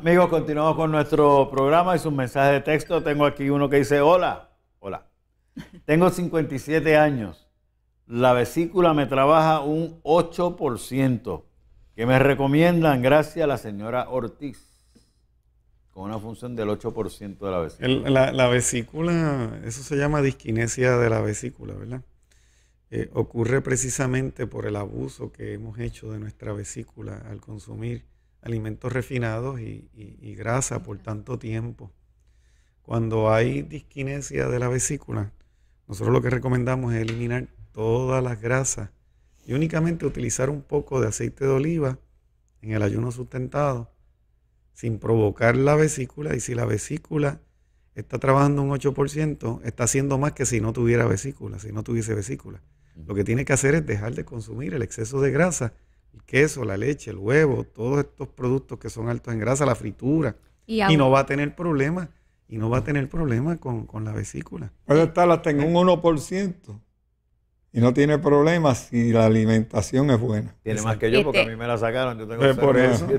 Amigos, continuamos con nuestro programa y sus mensajes de texto. Tengo aquí uno que dice, hola, hola, tengo 57 años, la vesícula me trabaja un 8%, que me recomiendan, gracias a la señora Ortiz, con una función del 8% de la vesícula. la, vesícula, eso se llama disquinesia de la vesícula, ¿verdad? Eh, ocurre precisamente por el abuso que hemos hecho de nuestra vesícula al consumir alimentos refinados y, grasa por tanto tiempo. Cuando hay disquinesia de la vesícula, nosotros lo que recomendamos es eliminar todas las grasas y únicamente utilizar un poco de aceite de oliva en el ayuno sustentado sin provocar la vesícula y si la vesícula está trabajando un 8%, está haciendo más que si no tuviera vesícula, si no tuviese vesícula. Lo que tiene que hacer es dejar de consumir el exceso de grasa el queso, la leche, el huevo, todos estos productos que son altos en grasa, la fritura. Y, no va a tener problema. Y no va a tener problemas con, con la vesícula. Puede estar hasta en un 1% y no tiene problemas si la alimentación es buena. Tiene más que yo porque este a mí me la sacaron. Yo tengo pues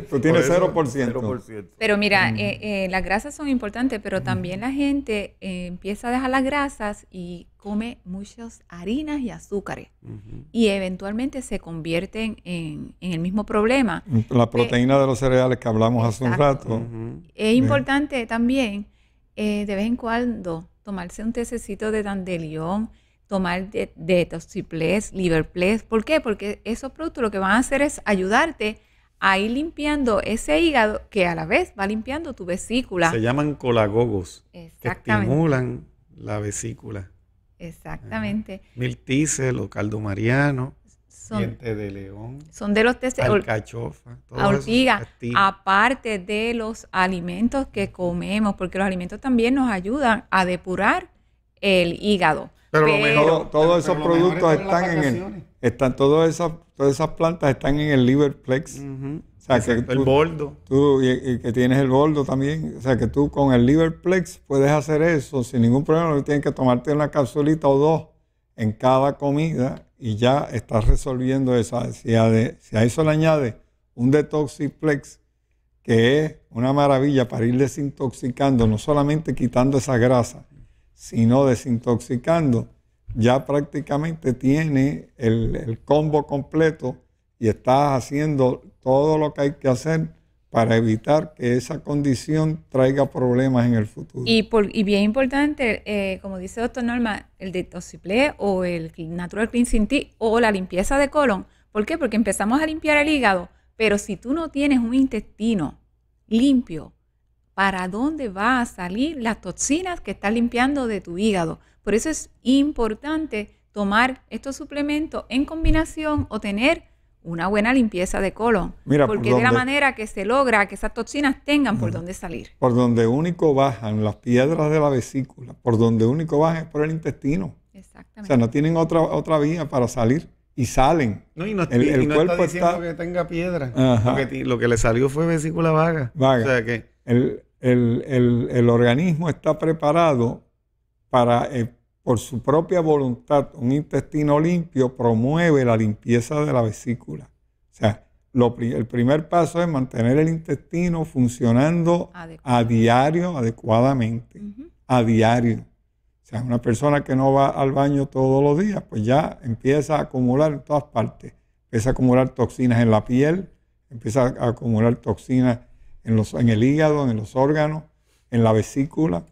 tú tienes por 0%. Pero mira, mm. eh, eh, las grasas son importantes, pero mm. también la gente eh, empieza a dejar las grasas y come muchas harinas y azúcares. Y eventualmente se convierten en, el mismo problema. Mm, la proteína de los cereales que hablamos hace un rato. Es importante también de vez en cuando tomarse un tececito de dandelión tomar de, de ¿Por qué? Porque esos productos lo que van a hacer es ayudarte a ir limpiando ese hígado que a la vez va limpiando tu vesícula. Se llaman colagogos. Exactamente. Que estimulan la vesícula. Exactamente. Miltice, los caldo mariano, de león. Son de los té. Alcachofa. Aparte de los alimentos que comemos, porque los alimentos también nos ayudan a depurar el hígado. Pero, lo mejor, es todos esos productos están en el, están todas esas, todas esas plantas están en el Liverplex. el boldo Tú, y, que tienes el boldo también. O sea, que tú con el Liverplex puedes hacer eso sin ningún problema. Tienes que tomarte una capsulita o dos en cada comida y ya estás resolviendo eso. Si si a eso le añades un detoxiplex, que es una maravilla para ir desintoxicando, no solamente quitando esa grasa, sino desintoxicando, ya prácticamente tiene el, combo completo y estás haciendo todo lo que hay que hacer para evitar que esa condición traiga problemas en el futuro. Y, bien importante, eh, como dice el doctor Norma, el detoxiplé o el Natural Clean Tea o la limpieza de colon. ¿Por qué? Porque empezamos a limpiar el hígado, pero si tú no tienes un intestino limpio, para dónde va a salir las toxinas que estás limpiando de tu hígado. Por eso es importante tomar estos suplementos en combinación o tener una buena limpieza de colon. porque es de la manera que se logra que esas toxinas tengan por dónde salir. Por donde único bajan las piedras de la vesícula, por donde único bajan es por el intestino. Exactamente. O sea, no tienen otra, otra vía para salir y salen. No, y no, el, cuerpo está diciendo que tenga piedra. Lo que, lo que, le salió fue vesícula vaga. vaga. O sea que el, organismo está preparado para, eh, por su propia voluntad, un intestino limpio promueve la limpieza de la vesícula. O sea, el primer paso es mantener el intestino funcionando a diario, adecuadamente, a diario. O sea, una persona que no va al baño todos los días, pues ya empieza a acumular en todas partes. Empieza a acumular toxinas en la piel, empieza a acumular toxinas en, los, en el hígado, en los órganos, en la vesícula.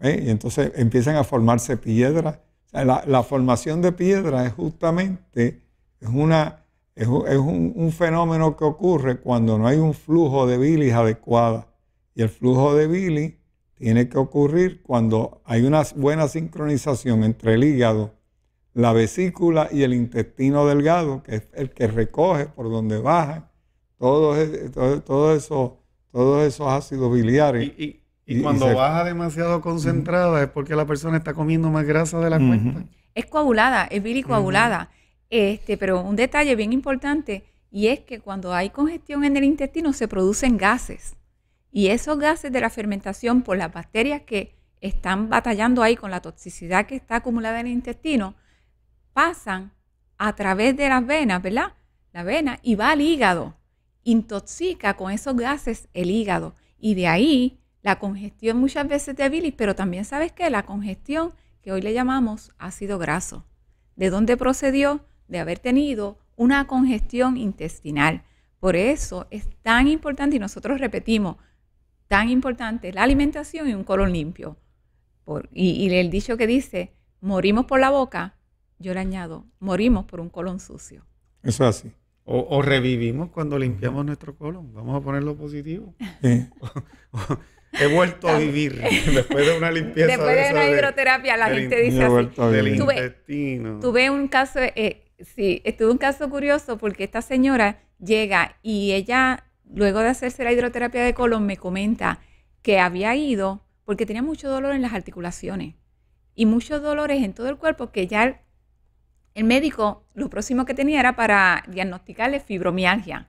¿eh? Y entonces empiezan a formarse piedras. la, formación de piedras es justamente es una, es, un, fenómeno que ocurre cuando no hay un flujo de bilis adecuada. Y el flujo de bilis tiene que ocurrir cuando hay una buena sincronización entre el hígado, la vesícula y el intestino delgado, que es el que recoge por donde baja, todos todo, eso todos esos ácidos biliares. Y, cuando baja demasiado concentrada es porque la persona está comiendo más grasa de la cuenta. Es coagulada, es bilicoagulada. Este, pero un detalle bien importante y es que cuando hay congestión en el intestino se producen gases. Y esos gases de la fermentación por las bacterias que están batallando ahí con la toxicidad que está acumulada en el intestino pasan a través de las venas, ¿verdad? La vena y va al hígado intoxica con esos gases el hígado y de ahí la congestión muchas veces de bilis, pero también sabes que la congestión que hoy le llamamos ácido graso. ¿De dónde procedió? De haber tenido una congestión intestinal. Por eso es tan importante, y nosotros repetimos, tan importante la alimentación y un colon limpio. y, el dicho que dice, morimos por la boca, yo le añado, morimos por un colon sucio. Eso es así. O, revivimos cuando limpiamos nuestro colon. Vamos a ponerlo positivo. He vuelto a vivir después de una limpieza. Después de, una hidroterapia, la gente dice así. Del tuve, intestino. Tuve un caso, eh, sí, estuve un caso curioso porque esta señora llega y ella, luego de hacerse la hidroterapia de colon, me comenta que había ido porque tenía mucho dolor en las articulaciones y muchos dolores en todo el cuerpo que ya el médico lo próximo que tenía era para diagnosticarle fibromialgia.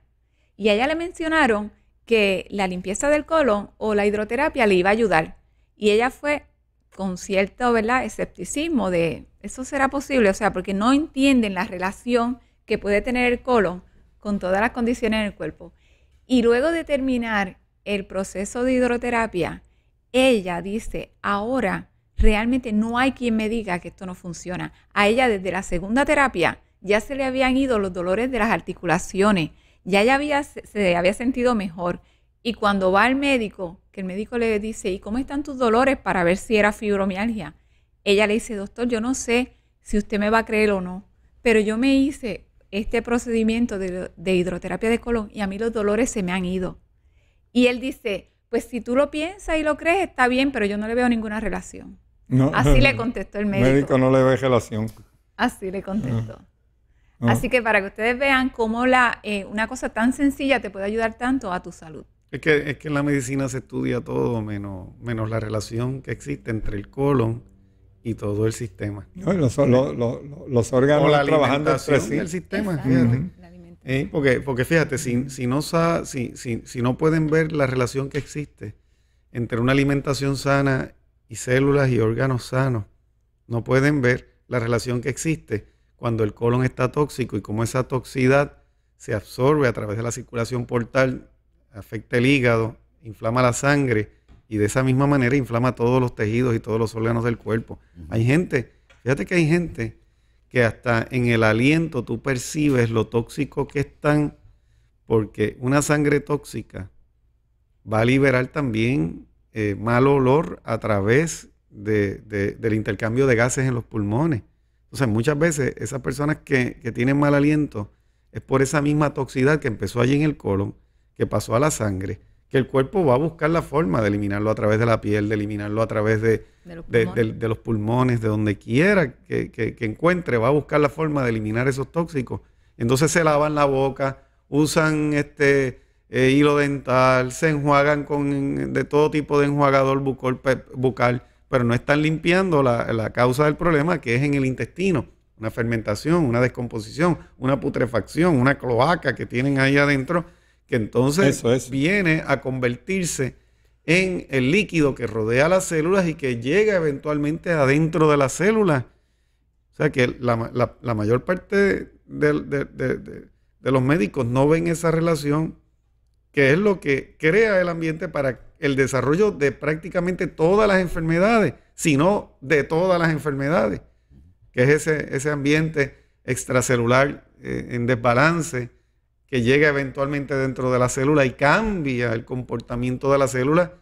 Y ella le mencionaron que la limpieza del colon o la hidroterapia le iba a ayudar. Y ella fue con cierto ¿verdad? escepticismo de eso será posible, o sea, porque no entienden la relación que puede tener el colon con todas las condiciones en el cuerpo. Y luego de terminar el proceso de hidroterapia, ella dice, ahora realmente no hay quien me diga que esto no funciona. A ella desde la segunda terapia ya se le habían ido los dolores de las articulaciones, ya ella había, se había sentido mejor. Y cuando va al médico, que el médico le dice, ¿y cómo están tus dolores para ver si era fibromialgia? Ella le dice, doctor, yo no sé si usted me va a creer o no, pero yo me hice este procedimiento de, de hidroterapia de colon y a mí los dolores se me han ido. Y él dice, pues si tú lo piensas y lo crees, está bien, pero yo no le veo ninguna relación. Así le contestó el médico. El médico no le ve relación. Así le contestó. Así que para que ustedes vean cómo la, eh, una cosa tan sencilla te puede ayudar tanto a tu salud. Es que, es que en la medicina se estudia todo menos, menos la relación que existe entre el colon y todo el sistema. los, órganos trabajando entre el sistema. Eh, porque, porque fíjate, si, si, no si, si no pueden ver la relación que existe entre una alimentación sana y células y órganos sanos no pueden ver la relación que existe cuando el colon está tóxico y cómo esa toxicidad se absorbe a través de la circulación portal, afecta el hígado, inflama la sangre y de esa misma manera inflama todos los tejidos y todos los órganos del cuerpo. Hay gente, fíjate que hay gente que hasta en el aliento tú percibes lo tóxico que están porque una sangre tóxica va a liberar también eh, mal olor a través del intercambio de gases en los pulmones. Entonces, muchas veces esas personas que, tienen mal aliento es por esa misma toxicidad que empezó allí en el colon, que pasó a la sangre, que el cuerpo va a buscar la forma de eliminarlo a través de la piel, de eliminarlo a través de, los, pulmones. de, donde quiera que, encuentre, va a buscar la forma de eliminar esos tóxicos. Entonces se lavan la boca, usan este eh, hilo dental, se enjuagan con de todo tipo de enjuagador bucal, pero no están limpiando la, causa del problema que es en el intestino. Una fermentación, una descomposición, una putrefacción, una cloaca que tienen ahí adentro, que entonces viene a convertirse en el líquido que rodea las células y que llega eventualmente adentro de las células. O sea que la, mayor parte de los médicos no ven esa relación que es lo que crea el ambiente para el desarrollo de prácticamente todas las enfermedades, sino de todas las enfermedades, que es ese, ambiente extracelular eh, en desbalance que llega eventualmente dentro de la célula y cambia el comportamiento de la célula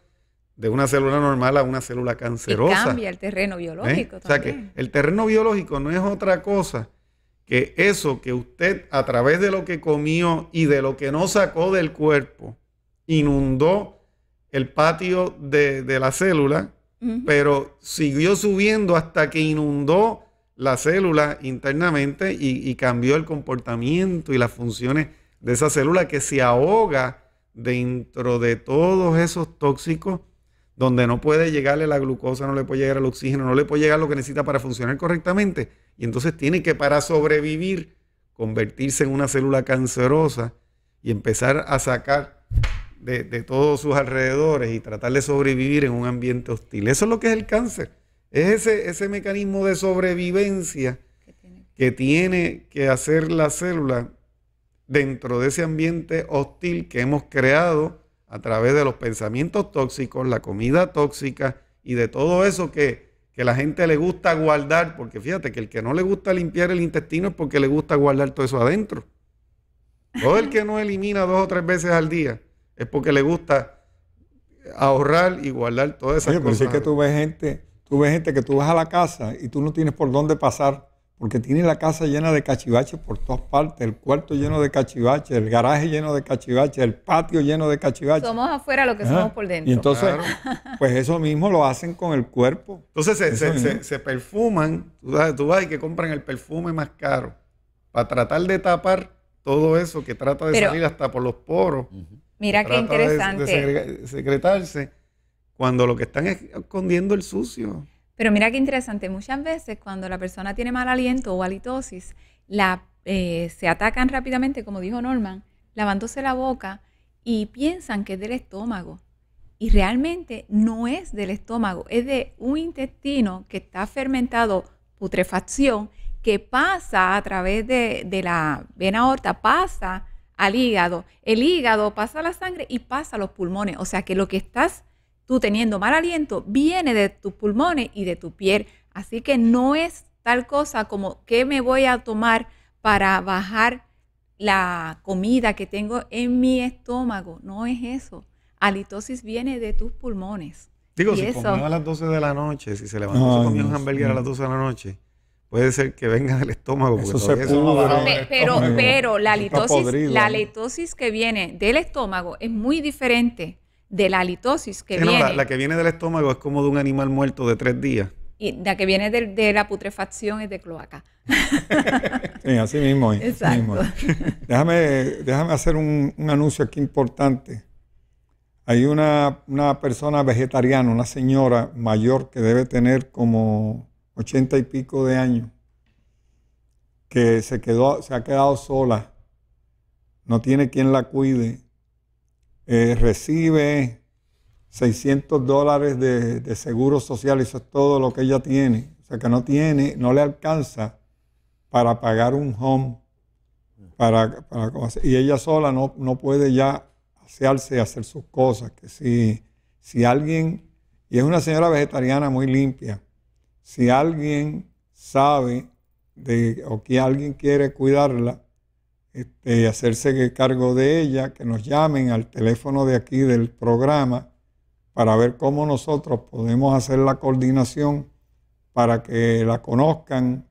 de una célula normal a una célula cancerosa. Y cambia el terreno biológico también. ¿Eh? O sea que el terreno biológico no es otra cosa que eso que usted a través de lo que comió y de lo que no sacó del cuerpo inundó el patio de, la célula, pero siguió subiendo hasta que inundó la célula internamente y, y, cambió el comportamiento y las funciones de esa célula que se ahoga dentro de todos esos tóxicos donde no puede llegarle la glucosa, no le puede llegar el oxígeno, no le puede llegar lo que necesita para funcionar correctamente. Y entonces tiene que, para sobrevivir, convertirse en una célula cancerosa y empezar a sacar de, todos sus alrededores y tratar de sobrevivir en un ambiente hostil. Eso es lo que es el cáncer. Es ese, mecanismo de sobrevivencia que tiene que hacer la célula dentro de ese ambiente hostil que hemos creado a través de los pensamientos tóxicos, la comida tóxica y de todo eso que, la gente le gusta guardar, porque fíjate que el que no le gusta limpiar el intestino es porque le gusta guardar todo eso adentro. Todo el que no elimina dos o tres veces al día es porque le gusta ahorrar y guardar todas esas Oye, es que tú ves gente, tú ves gente que tú vas a la casa y tú no tienes por dónde pasar porque tiene la casa llena de cachivaches por todas partes, el cuarto lleno de cachivaches, el garaje lleno de cachivaches, el patio lleno de cachivaches. Somos afuera lo que somos por dentro. Y entonces, pues eso mismo lo hacen con el cuerpo. Entonces se, perfuman, tú, vas y que compran el perfume más caro para tratar de tapar todo eso que trata de salir hasta por los poros. Mira qué interesante. secretarse cuando lo que están es escondiendo el sucio. Pero mira qué interesante, muchas veces cuando la persona tiene mal aliento o halitosis, la, eh, se atacan rápidamente, como dijo Norman, lavándose la boca y piensan que es del estómago. Y realmente no es del estómago, es de un intestino que está fermentado, putrefacción, que pasa a través de, de la vena aorta, pasa al hígado, el hígado pasa a la sangre y pasa a los pulmones. O sea que lo que estás tú teniendo mal aliento viene de tus pulmones y de tu piel. Así que no es tal cosa como qué me voy a tomar para bajar la comida que tengo en mi estómago. No es eso. Halitosis viene de tus pulmones. Digo, si a las 12 de la noche, si se levantó, y un a las 12 de la noche, puede ser que venga del estómago. pero, la halitosis, la halitosis que viene del estómago es muy diferente de la halitosis que viene. la, que viene del estómago es como de un animal muerto de tres días. Y la que viene de, la putrefacción es de cloaca. así mismo. Es, Exacto. déjame, déjame hacer un, anuncio aquí importante. Hay una, una persona vegetariana, una señora mayor que debe tener como ochenta y pico de años, que se, quedó, se ha quedado sola, no tiene quien la cuide eh, recibe 600 dólares de, de, seguro social, eso es todo lo que ella tiene. O sea que no tiene, no le alcanza para pagar un home. Para, para y ella sola no, no puede ya hacerse, hacer sus cosas. Que si, si alguien, y es una señora vegetariana muy limpia, si alguien sabe de, o que alguien quiere cuidarla, este, hacerse cargo de ella, que nos llamen al teléfono de aquí del programa para ver cómo nosotros podemos hacer la coordinación para que la conozcan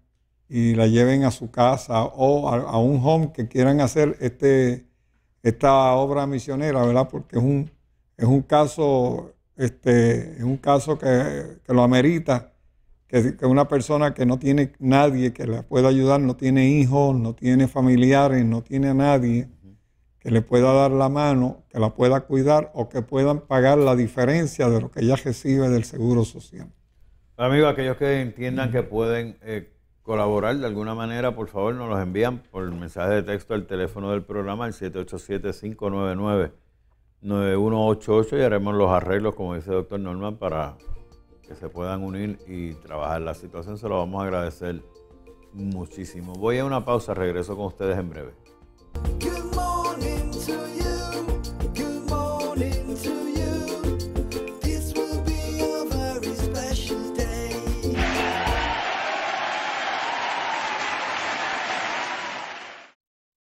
y la lleven a su casa o a, un home que quieran hacer este, esta obra misionera, ¿verdad? Porque es un, es un caso, este, es un caso que, que lo amerita que, que una persona que no tiene nadie que la pueda ayudar, no tiene hijos, no tiene familiares, no tiene a nadie que le pueda dar la mano, que la pueda cuidar o que puedan pagar la diferencia de lo que ella recibe del Seguro Social. Amigos, aquellos que entiendan que pueden eh, colaborar de alguna manera, por favor, nos los envían por mensaje de texto al teléfono del programa, el 787-599-9188, y haremos los arreglos, como dice el doctor Norman, para que se puedan unir y trabajar la situación, se lo vamos a agradecer muchísimo. Voy a una pausa, regreso con ustedes en breve.